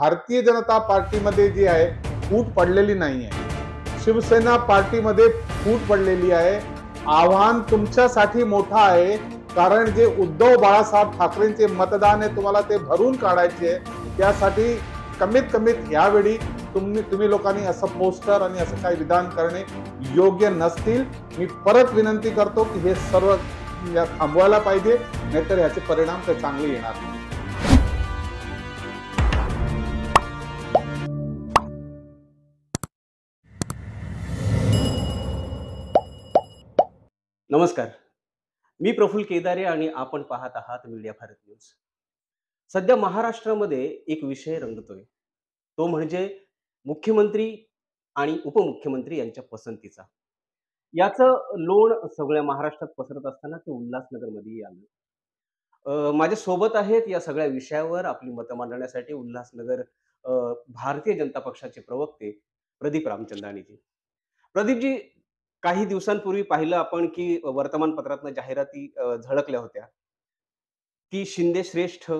भारतीय जनता पार्टीमध्ये जी आहे फूट पडलेली नाही आहे शिवसेना पार्टीमध्ये फूट पडलेली आहे आव्हान तुमच्यासाठी मोठा आहे कारण जे उद्धव बाळासाहेब ठाकरेंचे मतदान आहे तुम्हाला ते भरून काढायचे आहे त्यासाठी कमीत कमीत यावेळी तुम्ही तुम्ही लोकांनी असं पोस्टर आणि असं काही विधान करणे योग्य नसतील मी परत विनंती करतो की हे सर्व या थांबवायला पाहिजे नाहीतर याचे परिणाम ते चांगले येणार नाही नमस्कार मी प्रफुल केदारे आणि आपण पाहत आहात मीडिया भारत न्यूज सध्या महाराष्ट्रामध्ये एक विषय रंगतोय तो म्हणजे मुख्यमंत्री आणि उपमुख्यमंत्री यांच्या पसंतीचा याचं लोण सगळ्या महाराष्ट्रात पसरत असताना ते उल्हासनगरमध्येही आलं माझ्या सोबत आहेत या सगळ्या विषयावर आपली मतं मांडण्यासाठी उल्हासनगर भारतीय जनता पक्षाचे प्रवक्ते प्रदीप रामचंदानीजी प्रदीपजी काही दिवसांपूर्वी पाहिलं आपण की वर्तमानपत्रातनं जाहिराती झळकल्या होत्या की शिंदे श्रेष्ठ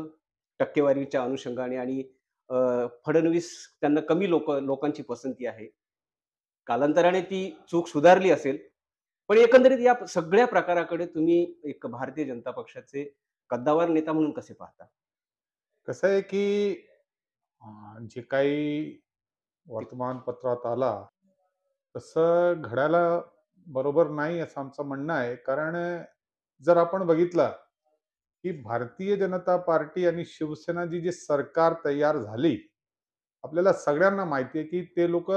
टक्केवारीच्या अनुषंगाने आणि फडणवीस त्यांना कमी लोक लोकांची पसंती आहे कालांतराने ती चूक सुधारली असेल पण एकंदरीत या सगळ्या प्रकाराकडे तुम्ही एक भारतीय जनता पक्षाचे कद्दावर नेता म्हणून कसे पाहता कसं आहे की जे काही वर्तमानपत्रात आला तसं घडायला बरोबर नाही असं आमचं म्हणणं आहे कारण जर आपण बघितलं की भारतीय जनता पार्टी आणि शिवसेना जी जी सरकार तयार झाली आपल्याला सगळ्यांना माहिती आहे की ते लोक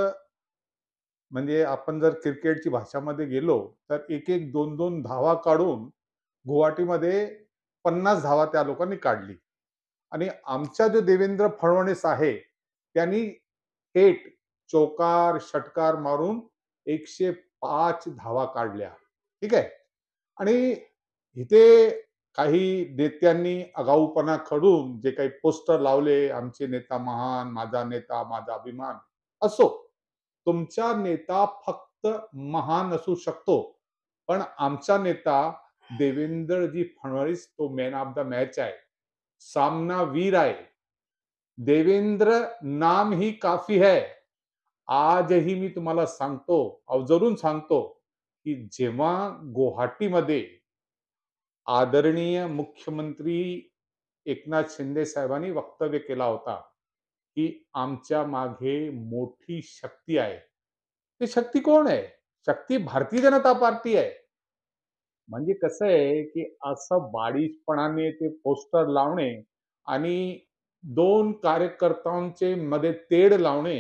म्हणजे आपण जर क्रिकेटची भाषामध्ये गेलो तर एक एक दोन दोन धावा काढून गुवाहाटीमध्ये पन्नास धावा त्या लोकांनी काढली आणि आमच्या जो देवेंद्र फडणवीस आहे त्यांनी थेट चौकार षटकार मारून एकशे पाच धावा काढल्या ठीक आहे आणि इथे काही नेत्यांनी आगाऊपणा खडून जे काही पोस्टर लावले आमचे नेता महान माझा नेता माझा अभिमान असो तुमचा नेता फक्त महान असू शकतो पण आमचा नेता देवेंद्रजी फडणवीस तो मॅन ऑफ द मॅच आहे सामना वीर आहे देवेंद्र नाम ही काफी है आजही मी तुम्हाला सांगतो अवजरून सांगतो की जेव्हा गुवाहाटीमध्ये आदरणीय मुख्यमंत्री एकनाथ शिंदे साहेबांनी वक्तव्य केला होता की आमच्या मागे मोठी शक्ती आहे ती शक्ती कोण आहे शक्ती भारतीय जनता पार्टी आहे म्हणजे कसं आहे की असं बाळीशपणाने ते पोस्टर लावणे आणि दोन कार्यकर्त्यांचे मध्ये तेढ लावणे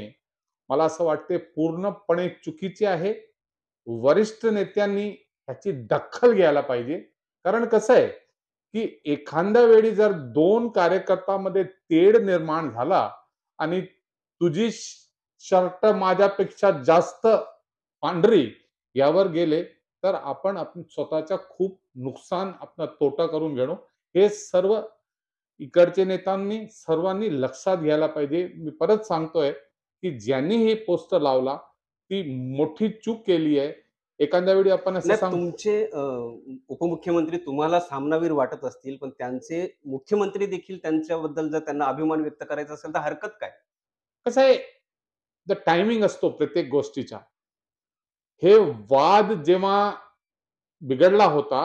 मला असं वाटते पूर्णपणे चुकीचे आहे वरिष्ठ नेत्यांनी ह्याची दखल घ्यायला पाहिजे कारण कसं आहे की एखाद्या वेळी जर दोन कार्यकर्त्यांमध्ये तेढ निर्माण झाला आणि तुझी शर्ट माझ्यापेक्षा जास्त पांढरी यावर गेले तर आपण आपण स्वतःच्या खूप नुकसान आपण तोटा करून घेणो हे सर्व इकडचे नेत्यांनी सर्वांनी लक्षात घ्यायला पाहिजे मी परत सांगतोय की ज्यांनी हे पोस्टर लावला ती मोठी चूक केली आहे एखाद्या वेळी आपण तुमचे उपमुख्यमंत्री तुम्हाला सामनावीर वाटत असतील पण त्यांचे मुख्यमंत्री देखील त्यांच्याबद्दल जर त्यांना अभिमान व्यक्त करायचा असेल तर हरकत काय कसं आहे द टायमिंग असतो प्रत्येक गोष्टीचा हे वाद जेव्हा बिघडला होता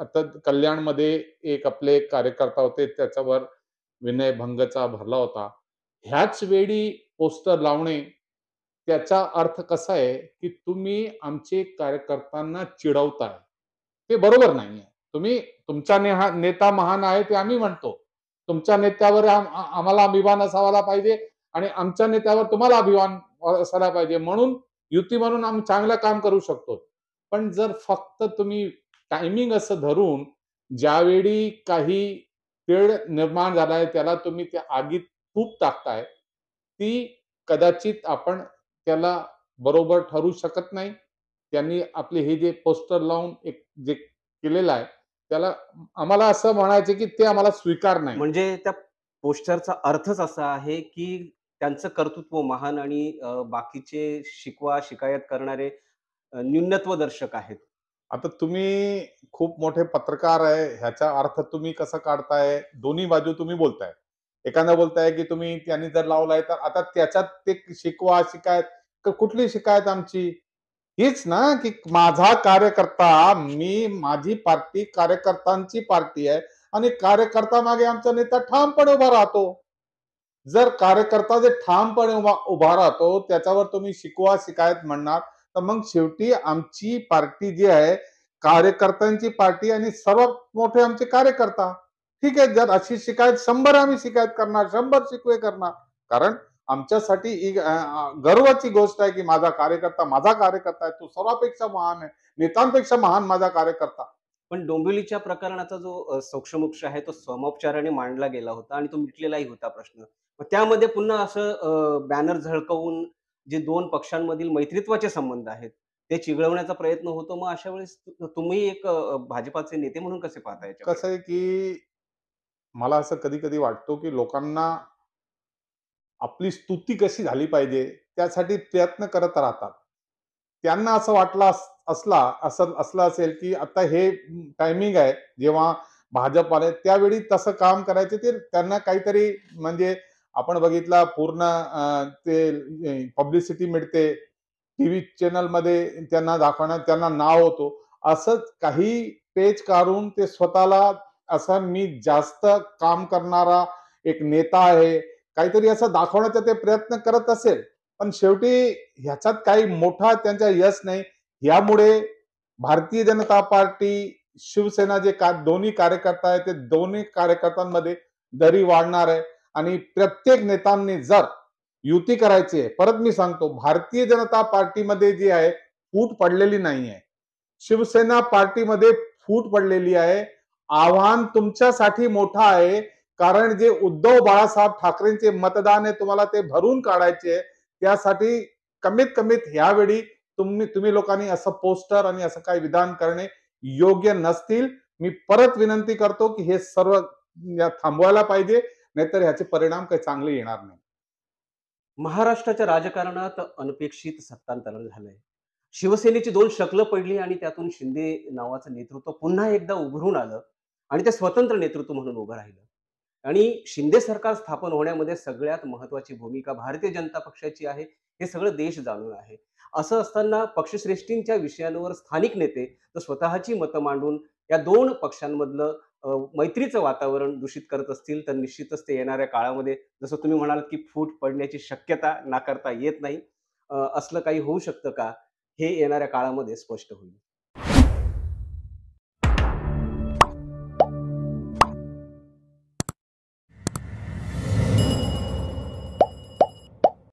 आता कल्याणमध्ये एक आपले कार्यकर्ता होते त्याच्यावर विनय भंगचा भरला होता ह्याच वेळी पोस्टर लावणे त्याचा अर्थ कसा आहे की तुम्ही आमचे कार्यकर्त्यांना चिडवताय ते बरोबर नाही आहे तुम्ही तुमचा नेहा नेता महान आहे ते आम्ही म्हणतो तुमच्या नेत्यावर आम्हाला अभिमान असावाला पाहिजे आणि आमच्या नेत्यावर तुम्हाला अभिमान असायला पाहिजे म्हणून युती म्हणून आम्ही चांगलं काम करू शकतो पण जर फक्त तुम्ही टायमिंग असं धरून ज्यावेळी काही तेळ निर्माण झालाय त्याला तुम्ही त्या आगीत तूप टाकताय ती कदाचित आपण त्याला बरोबर ठरू शकत नाही त्यांनी आपले हे जे पोस्टर लावून एक जे केलेलं आहे त्याला आम्हाला असं म्हणायचं की ते आम्हाला स्वीकार नाही म्हणजे त्या पोस्टरचा अर्थच असा आहे की त्यांचं कर्तृत्व महान आणि बाकीचे शिकवा शिकायत करणारे न्यूनत्व दर्शक आहेत आता तुम्ही खूप मोठे पत्रकार आहे ह्याचा अर्थ तुम्ही कसा काढताय दोन्ही बाजू तुम्ही बोलताय एखादा बोलताय की तुम्ही त्यांनी जर लावलाय तर आता त्याच्यात ते शिकवा शिकायत कुठली शिकायत आमची हीच ना की माझा कार्यकर्ता मी माझी पार्टी कार्यकर्त्यांची पार्टी आहे आणि कार्यकर्ता मागे आमचा नेता ठामपणे उभा राहतो जर कार्यकर्ता जे ठामपणे उभा उभा राहतो त्याच्यावर तुम्ही शिकवा शिकायत म्हणणार तर मग शेवटी आमची पार्टी जी आहे कार्यकर्त्यांची पार्टी आणि सर्वात मोठे आमचे कार्यकर्ता ठीक आहे जर अशी शिकायत शंभर आम्ही शिकायत करणार शंभर शिकवे करणार कारण आमच्यासाठी गर्वाची गोष्ट आहे की माझा कार्यकर्ता माझा कार्यकर्ता आहे तो सर्वापेक्षा महान आहे नेतांपेक्षा महान माझा कार्यकर्ता पण डोंबिवलीच्या प्रकरणाचा जो सोक्षमोक्ष आहे तो समोपचाराने मांडला गेला होता आणि तो मिटलेलाही होता प्रश्न त्यामध्ये पुन्हा असं बॅनर झळकवून जे दोन पक्षांमधील मैत्रित्वाचे संबंध आहेत ते चिघळवण्याचा प्रयत्न होतो मग अशा वेळेस तुम्ही एक भाजपाचे नेते म्हणून कसे पाहताय कसं आहे की मला असं कधी कधी वाटतो की लोकांना आपली स्तुती कशी झाली पाहिजे त्यासाठी प्रयत्न करत राहतात त्यांना असं वाटलं असला असं असलं असेल की आता हे टायमिंग आहे जेव्हा भाजप आले त्यावेळी तसं काम करायचे ते त्यांना काहीतरी म्हणजे आपण बघितला पूर्ण ते पब्लिसिटी मिळते टी व्ही चॅनलमध्ये त्यांना दाखवणं त्यांना नाव होतो असंच काही पेज काढून ते स्वतःला असा मी जास्त काम करणारा एक नेता आहे काहीतरी असं दाखवण्याचा ते प्रयत्न करत असेल पण शेवटी ह्याच्यात काही मोठा त्यांचा यश नाही यामुळे भारतीय जनता पार्टी शिवसेना जे का दोन्ही कार्यकर्ता आहे ते दोन्ही कार्यकर्त्यांमध्ये दरी वाढणार आहे आणि प्रत्येक नेत्यांनी जर युती करायची आहे परत मी सांगतो भारतीय जनता पार्टीमध्ये जी आहे फूट पडलेली नाही आहे शिवसेना पार्टीमध्ये फूट पडलेली आहे आव्हान तुमच्यासाठी मोठं आहे कारण जे उद्धव बाळासाहेब ठाकरेंचे मतदान आहे तुम्हाला ते भरून काढायचे त्यासाठी कमीत कमीत ह्यावेळी तुम्ही तुम्ही लोकांनी असं पोस्टर आणि असं काही विधान करणे योग्य नसतील मी परत विनंती करतो की हे सर्व थांबवायला पाहिजे नाहीतर ह्याचे परिणाम काही चांगले येणार नाही महाराष्ट्राच्या राजकारणात अनपेक्षित सत्तांतरण झालंय शिवसेनेची दोन शकलं पडली आणि त्यातून शिंदे नावाचं नेतृत्व पुन्हा एकदा उभरून आलं आणि ते स्वतंत्र नेतृत्व म्हणून उभं राहिलं आणि शिंदे सरकार स्थापन होण्यामध्ये सगळ्यात महत्वाची भूमिका भारतीय जनता पक्षाची आहे हे सगळं देश जाणून आहे असं असताना पक्षश्रेष्ठींच्या विषयांवर स्थानिक नेते तर स्वतःची मतं मांडून या दोन पक्षांमधलं मैत्रीचं वातावरण दूषित करत असतील तर निश्चितच ते येणाऱ्या काळामध्ये जसं तुम्ही म्हणालात की फूट पडण्याची शक्यता नाकारता येत नाही असलं काही होऊ शकतं का हे येणाऱ्या काळामध्ये स्पष्ट होईल